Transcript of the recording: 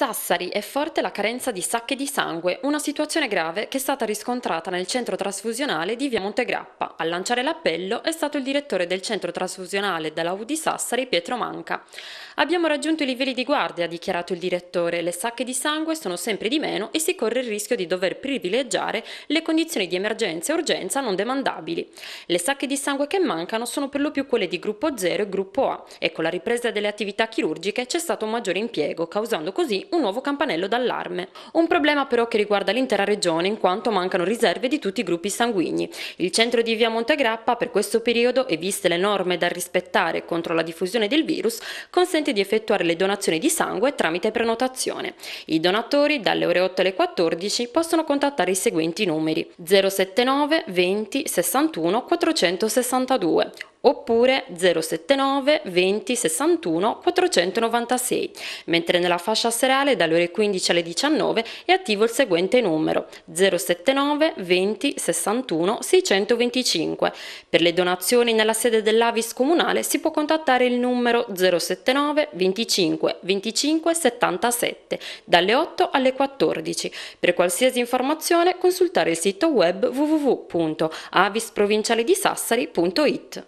Sassari è forte la carenza di sacche di sangue, una situazione grave che è stata riscontrata nel centro trasfusionale di via Montegrappa. A lanciare l'appello è stato il direttore del centro trasfusionale della U di Sassari, Pietro Manca. Abbiamo raggiunto i livelli di guardia, ha dichiarato il direttore. Le sacche di sangue sono sempre di meno e si corre il rischio di dover privilegiare le condizioni di emergenza e urgenza non demandabili. Le sacche di sangue che mancano sono per lo più quelle di gruppo 0 e gruppo A e con la ripresa delle attività chirurgiche c'è stato un maggiore impiego, causando così un nuovo campanello d'allarme. Un problema però che riguarda l'intera regione in quanto mancano riserve di tutti i gruppi sanguigni. Il centro di via Montegrappa per questo periodo e viste le norme da rispettare contro la diffusione del virus consente di effettuare le donazioni di sangue tramite prenotazione. I donatori dalle ore 8 alle 14 possono contattare i seguenti numeri 079 20 61 462 oppure 079 20 61 496, mentre nella fascia serale dalle ore 15 alle 19 è attivo il seguente numero 079 20 61 625. Per le donazioni nella sede dell'Avis comunale si può contattare il numero 079 25 25 77 dalle 8 alle 14. Per qualsiasi informazione consultare il sito web www.avisprovincialedissassari.it.